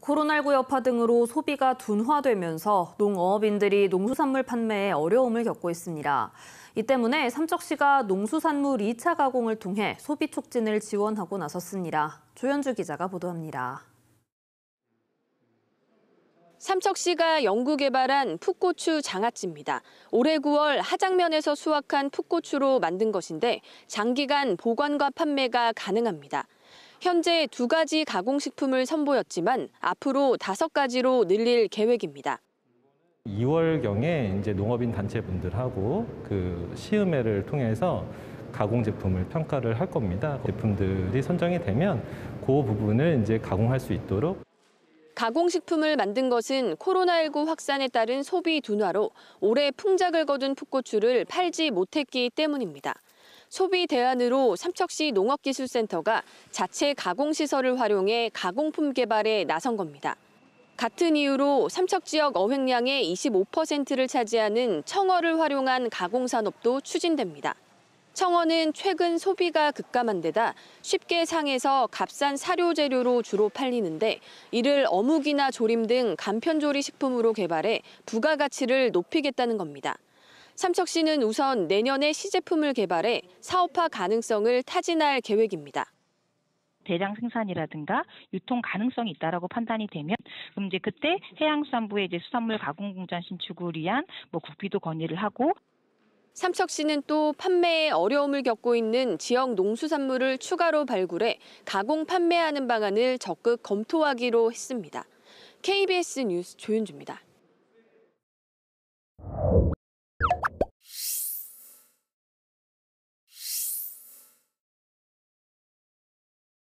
코로나19 여파 등으로 소비가 둔화되면서 농어업인들이 농수산물 판매에 어려움을 겪고 있습니다. 이 때문에 삼척시가 농수산물 2차 가공을 통해 소비 촉진을 지원하고 나섰습니다. 조현주 기자가 보도합니다. 삼척시가 연구 개발한 풋고추 장아찌입니다. 올해 9월 하장면에서 수확한 풋고추로 만든 것인데 장기간 보관과 판매가 가능합니다. 현재 두 가지 가공식품을 선보였지만 앞으로 다섯 가지로 늘릴 계획입니다. 2월경에 이제 농업인 단체분들하고 그 시음회를 통해서 가공 제품을 평가를 할 겁니다. 제품들이 선정이 되면 그 부분을 이제 가공할 수 있도록 가공식품을 만든 것은 코로나19 확산에 따른 소비 둔화로 올해 풍작을 거둔 풋고추를 팔지 못했기 때문입니다. 소비 대안으로 삼척시 농업기술센터가 자체 가공시설을 활용해 가공품 개발에 나선 겁니다. 같은 이유로 삼척 지역 어획량의 25%를 차지하는 청어를 활용한 가공산업도 추진됩니다. 청어는 최근 소비가 급감한 데다 쉽게 상해서 값싼 사료 재료로 주로 팔리는데 이를 어묵이나 조림 등 간편조리 식품으로 개발해 부가가치를 높이겠다는 겁니다. 삼척시는 우선 내년에 시제품을 개발해 사업화 가능성을 타진할 계획입니다. 대량 생산이라든가 유통 가능성이 있다라고 판단이 되면 그럼 이제 그때 해양수산부에 이제 수산물 가공 공장 신축을 위한 뭐 국비도 건의를 하고 삼척시는 또 판매에 어려움을 겪고 있는 지역 농수산물을 추가로 발굴해 가공 판매하는 방안을 적극 검토하기로 했습니다. KBS 뉴스 조윤주입니다.